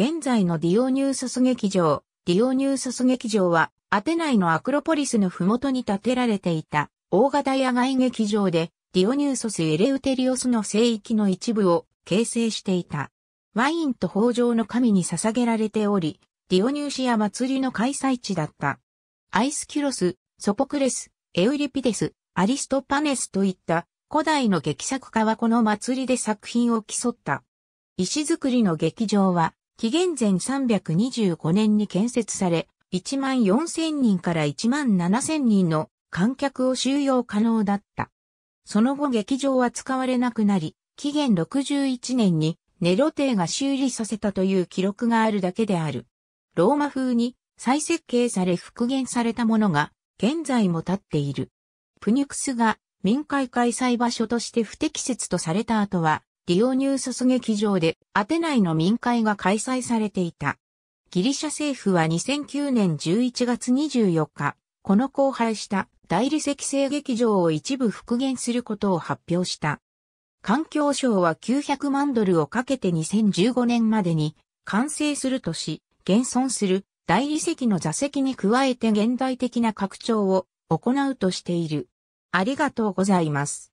現在のディオニューソス劇場、ディオニューソス劇場は、アテナイのアクロポリスの麓に建てられていた、大型野外劇場で、ディオニューソス・エレウテリオスの聖域の一部を形成していた。ワインと豊穣の神に捧げられており、ディオニューシア祭りの開催地だった。アイスキュロス、ソポクレス、エウリピデス、アリストパネスといった古代の劇作家はこの祭りで作品を競った。石造りの劇場は紀元前325年に建設され、1万4000人から1万7000人の観客を収容可能だった。その後劇場は使われなくなり、紀元61年にネロ帝が修理させたという記録があるだけである。ローマ風に再設計され復元されたものが現在も立っている。プニュクスが民会開催場所として不適切とされた後はリオニューソス劇場でアテナイの民会が開催されていた。ギリシャ政府は2009年11月24日、この荒廃した大理石製劇場を一部復元することを発表した。環境省は900万ドルをかけて2015年までに完成するとし、現存する大理石の座席に加えて現代的な拡張を行うとしている。ありがとうございます。